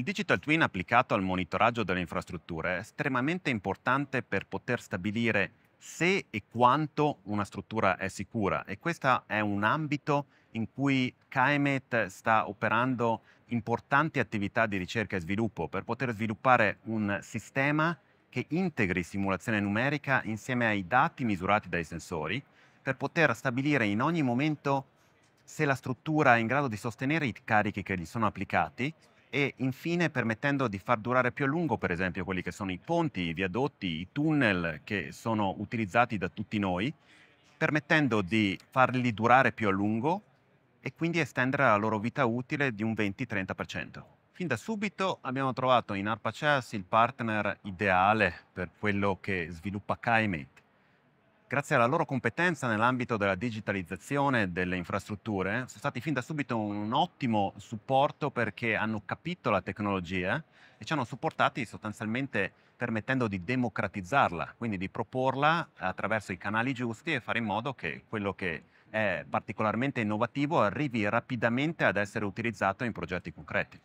Il digital twin applicato al monitoraggio delle infrastrutture è estremamente importante per poter stabilire se e quanto una struttura è sicura e questo è un ambito in cui CAEMET sta operando importanti attività di ricerca e sviluppo per poter sviluppare un sistema che integri simulazione numerica insieme ai dati misurati dai sensori per poter stabilire in ogni momento se la struttura è in grado di sostenere i carichi che gli sono applicati e infine permettendo di far durare più a lungo per esempio quelli che sono i ponti, i viadotti, i tunnel che sono utilizzati da tutti noi, permettendo di farli durare più a lungo e quindi estendere la loro vita utile di un 20-30%. Fin da subito abbiamo trovato in ARPACES il partner ideale per quello che sviluppa Kaimate grazie alla loro competenza nell'ambito della digitalizzazione delle infrastrutture, sono stati fin da subito un ottimo supporto perché hanno capito la tecnologia e ci hanno supportati sostanzialmente permettendo di democratizzarla, quindi di proporla attraverso i canali giusti e fare in modo che quello che è particolarmente innovativo arrivi rapidamente ad essere utilizzato in progetti concreti.